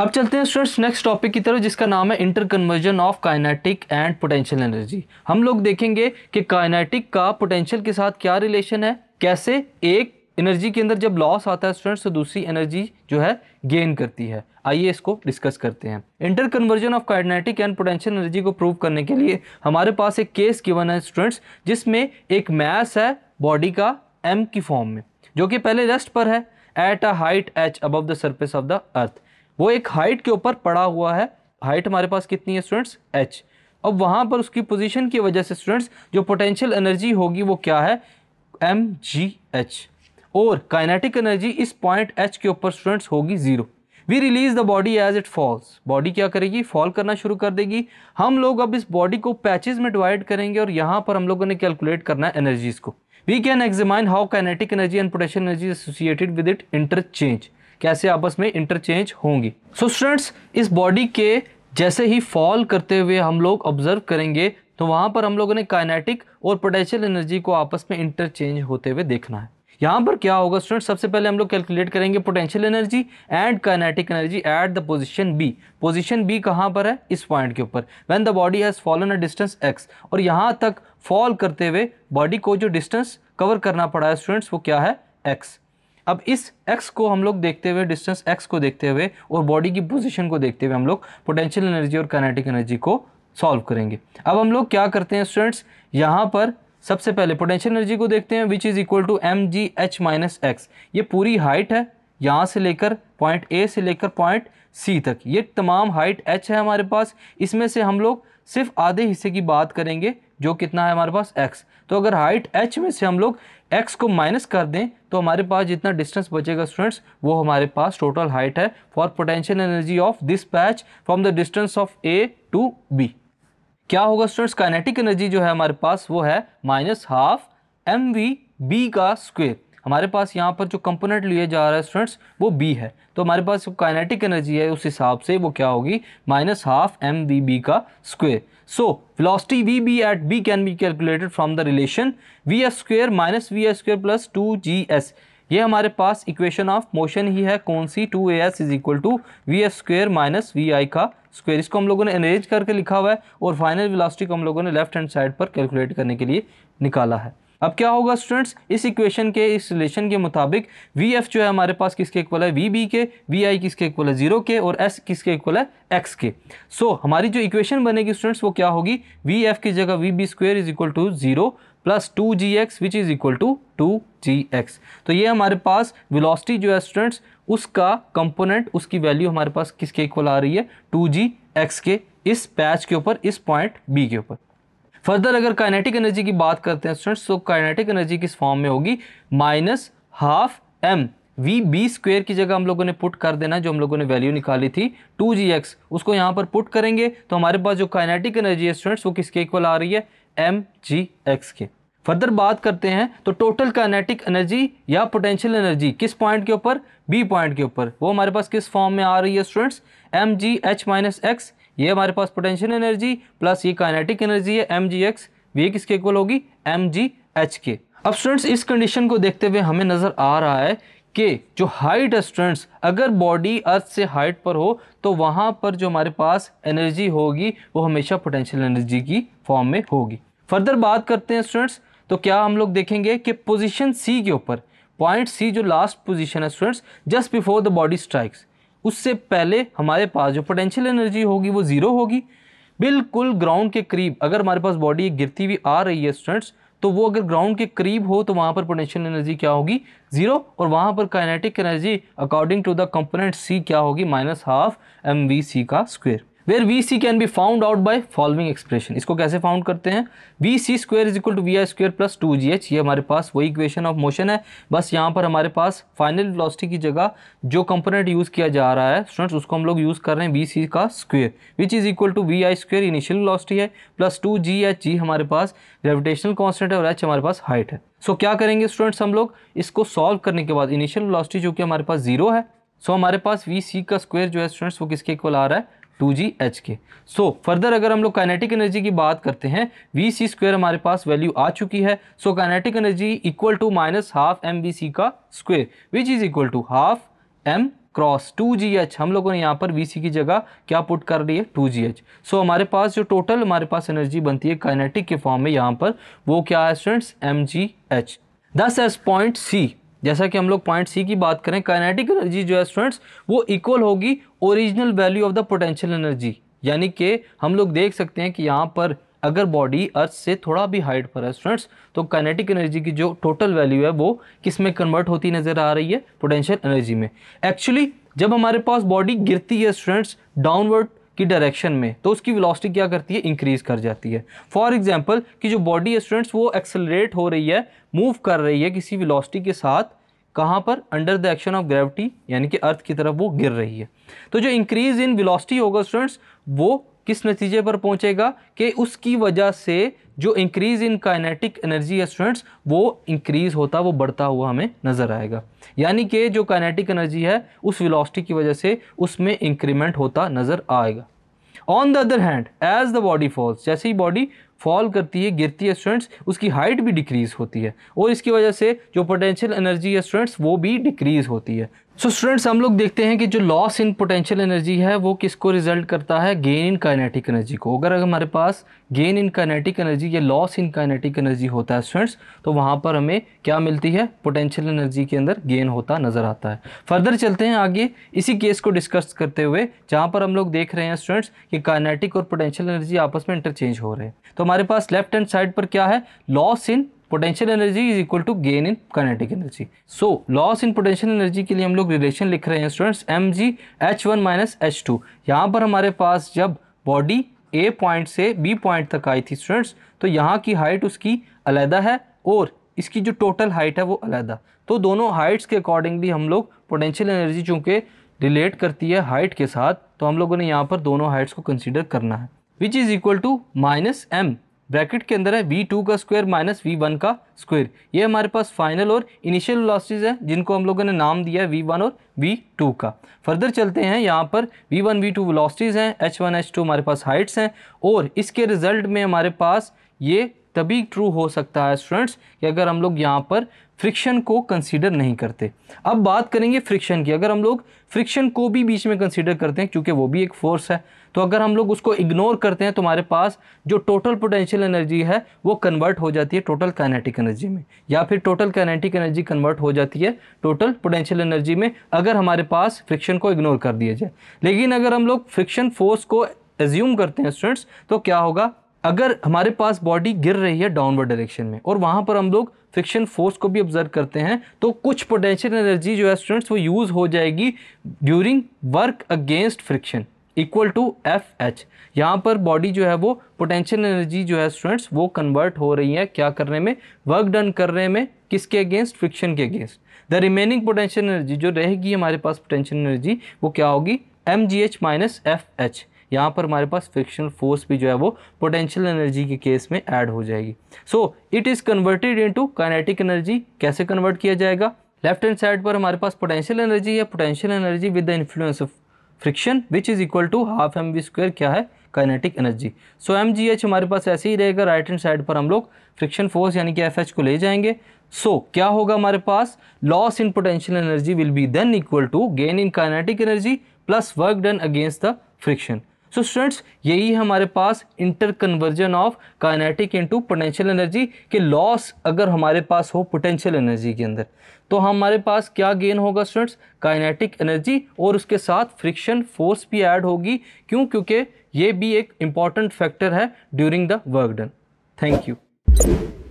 अब चलते हैं स्टूडेंट्स नेक्स्ट टॉपिक की तरफ जिसका नाम है inter conversion of kinetic and potential energy हम लोग देखेंगे कि काइनेटिक का पोटेंशियल के साथ क्या रिलेशन है कैसे एक एनर्जी के अंदर जब लॉस आता है स्टूडेंट्स तो दूसरी एनर्जी जो है गेन करती है आइए इसको डिस्कस करते हैं inter conversion of kinetic and potential energy को प्रूव करने के लिए हमारे पास एक केस गिवन है स्टूडेंट्स जिसमें एक मैस है बॉडी का एम की फॉर्म में जो कि पहले रेस्ट पर है at a height H above the surface of the earth वो एक हाइट के ऊपर पड़ा हुआ है हाइट हमारे पास कितनी है स्टूडेंट्स एच अब वहाँ पर उसकी पोजीशन की वजह से स्टूडेंट्स जो पोटेंशियल एनर्जी होगी वो क्या है एम जी एच और काइनेटिक एनर्जी इस पॉइंट एच के ऊपर स्टूडेंट्स होगी zero we release the body as it falls body क्या करेगी फॉल करना शुरू कर देगी हम लोग अब इस बॉडी को पैचेज में डिवाइड करेंगे और यहाँ पर हम लोगों ने कैलकुलेट करना है एनर्जीज़ को we can examine how kinetic energy and potential energy associated with it interchange कैसे आपस में इंटरचेंज होंगी सो so स्टूडेंट्स इस बॉडी के जैसे ही फॉल करते हुए हम लोग ऑब्जर्व करेंगे तो वहाँ पर हम लोगों ने काइनेटिक और पोटेंशियल एनर्जी को आपस में इंटरचेंज होते हुए देखना है यहाँ पर क्या होगा स्टूडेंट सबसे पहले हम लोग कैलकुलेट करेंगे potential energy and kinetic energy at the position B position B कहाँ पर है इस पॉइंट के ऊपर when the body has fallen a distance X और यहाँ तक फॉल करते हुए बॉडी को जो डिस्टेंस कवर करना पड़ा है स्टूडेंट्स वो क्या है एक्स अब इस एक्स को हम लोग देखते हुए डिस्टेंस एक्स को देखते हुए और बॉडी की पोजिशन को देखते हुए हम लोग पोटेंशियल एनर्जी और कैनेटिक एनर्जी को सॉल्व करेंगे अब हम लोग क्या करते हैं स्टूडेंट्स यहाँ पर सबसे पहले पोटेंशियल एनर्जी को देखते हैं which is equal to M G H minus X ये पूरी हाइट है यहाँ से लेकर पॉइंट ए से लेकर पॉइंट सी तक ये तमाम हाइट एच है हमारे पास इसमें से हम लोग सिर्फ आधे हिस्से की बात करेंगे जो कितना है हमारे पास x तो अगर हाइट h में से हम लोग x को माइनस कर दें तो हमारे पास जितना डिस्टेंस बचेगा स्टूडेंट्स वो हमारे पास टोटल हाइट है for potential energy of this patch from the distance of a to b क्या होगा स्टूडेंट्स काइनेटिक एनर्जी जो है हमारे पास वो है minus half M V B का स्क्वेयर हमारे पास यहाँ पर जो कंपोनेंट लिए जा रहा है स्टूडेंट्स वो बी है तो हमारे पास जो काइनेटिक एनर्जी है उस हिसाब से वो क्या होगी minus half M V B का square so V B B at can be calculated from the relation V S square minus V S square plus two G S ये हमारे पास इक्वेशन ऑफ मोशन ही है कौन सी two A S is equal to V S square minus V I का square इसको हम लोगों ने अरेंज करके लिखा हुआ है और फाइनल वेलोसिटी को हम लोगों ने लेफ्ट हैंड साइड पर कैलकुलेट करने के लिए निकाला है अब क्या होगा स्टूडेंट्स इस इक्वेशन के इस रिलेशन के मुताबिक वी एफ जो है हमारे पास किसके इक्वल है वी बी के वी आई किसके इक्वल है जीरो के और एस किसके इक्वल है एक्स के सो so, हमारी जो इक्वेशन बनेगी स्टूडेंट्स वो क्या होगी वी एफ की जगह V B square is equal to zero plus two G X which is equal to two G X तो ये हमारे पास विलोसिटी जो है स्टूडेंट्स उसका कंपोनेंट उसकी वैल्यू हमारे पास किसके इक्वल आ रही है टू जी एक्स के इस पैच के ऊपर इस पॉइंट बी के ऊपर फर्दर अगर काइनेटिक एनर्जी की बात करते हैं स्टूडेंट्स तो काइनेटिक एनर्जी किस फॉर्म में होगी minus half M V B square की जगह हम लोगों ने पुट कर देना जो हम लोगों ने वैल्यू निकाली थी टू जी एक्स उसको यहाँ पर पुट करेंगे तो हमारे पास जो काइनेटिक एनर्जी है स्टूडेंट्स वो किसके इक्वल आ रही है एम जी एक्स के फर्दर बात करते हैं तो टोटल काइनेटिक एनर्जी या पोटेंशियल एनर्जी किस पॉइंट के ऊपर बी पॉइंट के ऊपर वो हमारे पास किस फॉर्म में आ रही है students M G H minus X ये हमारे पास पोटेंशियल एनर्जी प्लस ये काइनेटिक एनर्जी है एम जी एक्स वी किसके इक्वल होगी एम जी एच के अब स्टूडेंट्स इस कंडीशन को देखते हुए हमें नज़र आ रहा है कि जो हाइट है स्टूडेंट्स अगर बॉडी अर्थ से हाइट पर हो तो वहाँ पर जो हमारे पास एनर्जी होगी वो हमेशा पोटेंशियल एनर्जी की फॉर्म में होगी फर्दर बात करते हैं स्टूडेंट्स तो क्या हम लोग देखेंगे कि पोजिशन सी के ऊपर पॉइंट सी जो लास्ट पोजिशन है students just before the body strikes उससे पहले हमारे पास जो पोटेंशियल एनर्जी होगी वो ज़ीरो होगी बिल्कुल ग्राउंड के करीब अगर हमारे पास बॉडी गिरती हुई आ रही है स्टूडेंट्स तो वो अगर ग्राउंड के करीब हो तो वहाँ पर पोटेंशियल एनर्जी क्या होगी ज़ीरो और वहाँ पर kinetic energy according to the component C क्या होगी minus half M V C का square where V C can be found out by following expression इसको कैसे फाउंड करते हैं V C square is equal to V I square plus two G H ये हमारे पास वही इक्वेशन ऑफ मोशन है बस यहाँ पर हमारे पास फाइनल वेलोसिटी की जगह जो कंपोनेंट यूज़ किया जा रहा है स्टूडेंट्स उसको हम लोग यूज़ कर रहे हैं वी सी का square which is equal to V I square initial velocity है plus two G H G हमारे पास ग्रेविटेशनल कॉन्स्टेंट है और एच हमारे पास हाइट है सो so, क्या करेंगे स्टूडेंट्स हम लोग इसको सॉल्व करने के बाद इनिशियल वेलोसिटी जो कि हमारे पास जीरो है सो so, हमारे पास वी सी का स्क्वेयर जो है स्टूडेंट्स वो किसके इक्वल आ रहा है टू जी एच के सो फर्दर अगर हम लोग काइनेटिक एनर्जी की बात करते हैं वी सी स्क्वेयर हमारे पास वैल्यू आ चुकी है so kinetic energy equal to minus half M B C का square which is equal to half M cross two G H हम लोगों ने यहाँ पर वी सी की जगह क्या पुट कर रही है टू जी एच सो हमारे पास जो टोटल हमारे पास एनर्जी बनती है काइनेटिक के फॉर्म में यहाँ पर वो क्या है स्टूडेंट्स एम जी एच दस एस पॉइंट सी जैसा कि हम लोग पॉइंट सी की बात करें काइनेटिक एनर्जी जो है स्टूडेंट्स वो इक्वल होगी original value of the potential energy यानी कि हम लोग देख सकते हैं कि यहाँ पर अगर बॉडी अर्थ से थोड़ा भी हाइट पर है स्टूडेंट्स तो काइनेटिक एनर्जी की जो टोटल वैल्यू है वो किस में कन्वर्ट होती नज़र आ रही है पोटेंशियल एनर्जी में एक्चुअली जब हमारे पास बॉडी गिरती है स्टूडेंट्स डाउनवर्ड की डायरेक्शन में तो उसकी वेलोसिटी क्या करती है इंक्रीज़ कर जाती है फॉर एग्जांपल कि जो बॉडी है स्टूडेंट्स वो एक्सेलरेट हो रही है मूव कर रही है किसी वेलोसिटी के साथ कहाँ पर under the action of gravity यानी कि अर्थ की तरफ वो गिर रही है तो जो इंक्रीज़ इन विलॉसिटी होगा स्टूडेंट्स वो किस नतीजे पर पहुंचेगा कि उसकी वजह से जो इंक्रीज़ इन काइनेटिक एनर्जी है स्टूडेंट्स वो इंक्रीज़ होता वो बढ़ता हुआ हमें नज़र आएगा यानी कि जो काइनेटिक एनर्जी है उस वेलोसिटी की वजह से उसमें इंक्रीमेंट होता नज़र आएगा on the other hand as the body falls जैसे ही बॉडी फॉल करती है गिरती है स्टूडेंट्स उसकी हाइट भी डिक्रीज़ होती है और इसकी वजह से जो पोटेंशियल एनर्जी है स्टूडेंट्स वो भी डिक्रीज़ होती है सो स्टूडेंट्स हम लोग देखते हैं कि जो लॉस इन पोटेंशियल एनर्जी है वो किसको रिजल्ट करता है गेन इन काइनेटिक एनर्जी को अगर अगर हमारे पास गेन इन काइनेटिक एनर्जी या लॉस इन काइनेटिक एनर्जी होता है स्टूडेंट्स तो वहाँ पर हमें क्या मिलती है पोटेंशियल एनर्जी के अंदर गेन होता नज़र आता है फर्दर चलते हैं आगे इसी केस को डिस्कस करते हुए जहाँ पर हम लोग देख रहे हैं स्टूडेंट्स कि काइनेटिक और पोटेंशियल एनर्जी आपस में इंटरचेंज हो रहे हैं तो हमारे पास लेफ्ट हैंड साइड पर क्या है loss in potential energy is equal to gain in kinetic energy so loss in potential energy के लिए हम लोग रिलेशन लिख रहे हैं students M G H one minus H two यहाँ पर हमारे पास जब बॉडी ए पॉइंट से बी पॉइंट तक आई थी स्टूडेंट्स तो यहाँ की हाइट उसकी अलहदा है और इसकी जो टोटल हाइट है वो अलहदा तो दोनों हाइट्स के अकॉर्डिंगली हम लोग पोटेंशियल एनर्जी चूँकि रिलेट करती है हाइट के साथ तो हम लोगों ने यहाँ पर दोनों हाइट्स को कंसिडर करना है which is equal to minus M bracket के अंदर है वी टू का स्क्वायर माइनस वी वन का स्क्वायर ये हमारे पास फाइनल और इनिशियल लॉसेज है जिनको हम लोगों ने नाम दिया है वी वन और वी टू का फर्दर चलते हैं यहाँ पर V one V two losses हैं एच वन एच टू हमारे पास हाइट्स हैं और इसके रिजल्ट में हमारे पास ये तभी ट्रू हो सकता है स्टूडेंट्स कि अगर हम लोग यहाँ पर फ्रिक्शन को कंसीडर नहीं करते अब बात करेंगे फ्रिक्शन की अगर हम लोग फ्रिक्शन को भी बीच में कंसीडर करते हैं क्योंकि वो भी एक फोर्स है तो अगर हम लोग उसको इग्नोर करते हैं तो हमारे पास जो टोटल पोटेंशियल एनर्जी है वो कन्वर्ट हो जाती है टोटल काइनेटिक एनर्जी में या फिर टोटल काइनेटिक एनर्जी कन्वर्ट हो जाती है टोटल पोटेंशियल एनर्जी में अगर हमारे पास फ्रिक्शन को इग्नोर कर दिया जाए लेकिन अगर हम लोग फ्रिक्शन फोर्स को एज्यूम करते हैं स्टूडेंट्स तो क्या होगा अगर हमारे पास बॉडी गिर रही है डाउनवर्ड डायरेक्शन में और वहाँ पर हम लोग फ्रिक्शन फोर्स को भी ऑब्जर्व करते हैं तो कुछ पोटेंशियल एनर्जी जो है स्टूडेंट्स वो यूज़ हो जाएगी during work against friction equal to F H यहाँ पर बॉडी जो है वो पोटेंशियल एनर्जी जो है स्टूडेंट्स वो कन्वर्ट हो रही है क्या करने में वर्क डन करने में किसके अगेंस्ट फ्रिक्शन के against the remaining potential energy जो रहेगी हमारे पास पोटेंशियल एनर्जी वो क्या होगी M G H minus F H यहाँ पर हमारे पास फ्रिक्शनल फोर्स भी जो है वो पोटेंशियल एनर्जी के केस में ऐड हो जाएगी so it is converted into kinetic energy कैसे कन्वर्ट किया जाएगा लेफ्ट हैंड साइड पर हमारे पास पोटेंशियल एनर्जी है potential energy with the influence of friction which is equal to half M B square क्या है kinetic energy so M G H हमारे पास ऐसे ही रहेगा राइट हैंड साइड पर हम लोग फ्रिक्शन फोर्स यानी कि एफ एच को ले जाएंगे सो so, क्या होगा हमारे पास loss in potential energy will be then equal to gain in kinetic energy plus work done against the friction so students यही हमारे पास inter conversion of kinetic into potential energy के लॉस अगर हमारे पास हो पोटेंशियल एनर्जी के अंदर तो हमारे पास क्या गेन होगा स्टूडेंट्स काइनेटिक एनर्जी और उसके साथ फ्रिक्शन फोर्स भी ऐड होगी क्यों क्योंकि ये भी एक इम्पॉर्टेंट फैक्टर है during the work done thank you